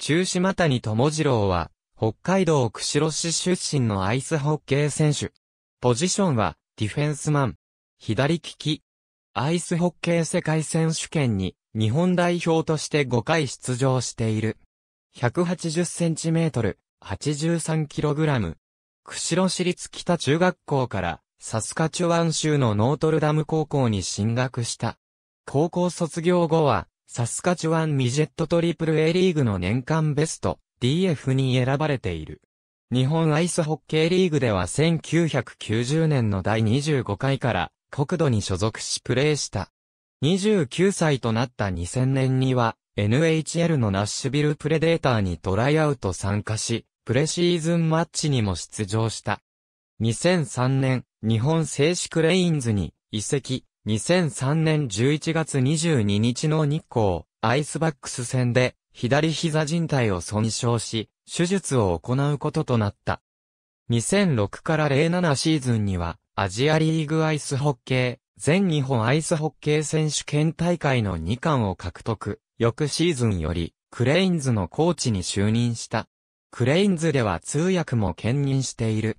中島谷智次郎は、北海道釧路市出身のアイスホッケー選手。ポジションは、ディフェンスマン。左利き。アイスホッケー世界選手権に、日本代表として5回出場している。180センチメートル、83キログラム。釧路市立北中学校から、サスカチュワン州のノートルダム高校に進学した。高校卒業後は、サスカチュワンミジェットトリプル A リーグの年間ベスト DF に選ばれている。日本アイスホッケーリーグでは1990年の第25回から国土に所属しプレーした。29歳となった2000年には NHL のナッシュビルプレデーターにトライアウト参加し、プレシーズンマッチにも出場した。2003年、日本製紙クレインズに移籍、2003年11月22日の日光、アイスバックス戦で、左膝靭帯を損傷し、手術を行うこととなった。2006から07シーズンには、アジアリーグアイスホッケー、全日本アイスホッケー選手権大会の2冠を獲得。翌シーズンより、クレインズのコーチに就任した。クレインズでは通訳も兼任している。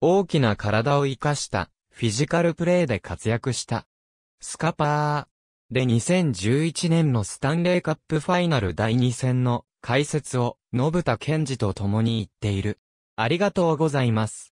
大きな体を活かした、フィジカルプレーで活躍した。スカパーで2011年のスタンレーカップファイナル第2戦の解説を、信田健二と共に言っている。ありがとうございます。